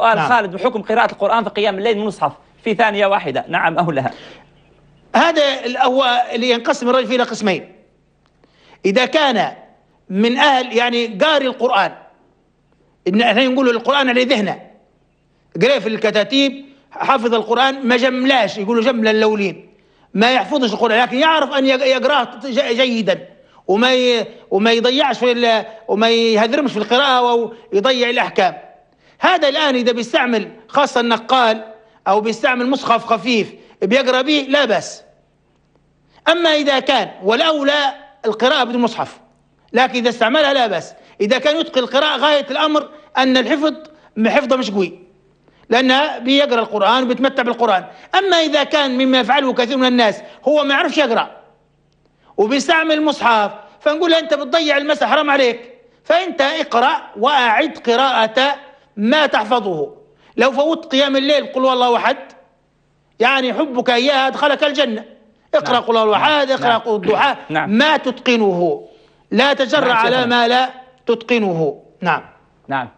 قال نعم. خالد بحكم قراءة القرآن في قيام الليل من المصحف في ثانية واحدة نعم أو لها هذا هو اللي ينقسم الرجل إلى قسمين إذا كان من أهل يعني قاري القرآن إن احنا نقول القرآن على ذهنه قريه في الكتاتيب حفظ القرآن ما جملاش يقولوا جمل اللولين ما يحفظش القرآن لكن يعرف أن يقراه جيدا وما وما يضيعش في وما يهذرمش في القراءة ويضيع الأحكام هذا الآن إذا بيستعمل خاصة النقال أو بيستعمل مصحف خفيف بيقرأ به لا بأس أما إذا كان والأولى القراءة بدون مصحف لكن إذا استعملها لا بأس إذا كان يتقن القراءة غاية الأمر أن الحفظ حفظه مش قوي لأنها بيقرأ القرآن وبيتمتع بالقرآن أما إذا كان مما يفعله كثير من الناس هو ما يعرفش يقرأ وبيستعمل مصحف فنقول له أنت بتضيع المسح حرام عليك فأنت اقرأ وأعد قراءة ما تحفظه لو فوت قيام الليل قل والله أحد يعني حبك إياها أدخلك الجنة اقرأ نعم. قل الله أحد نعم. اقرأ قل نعم. الضحى نعم. ما تتقنه لا تجرع نعم. على ما لا تتقنه نعم نعم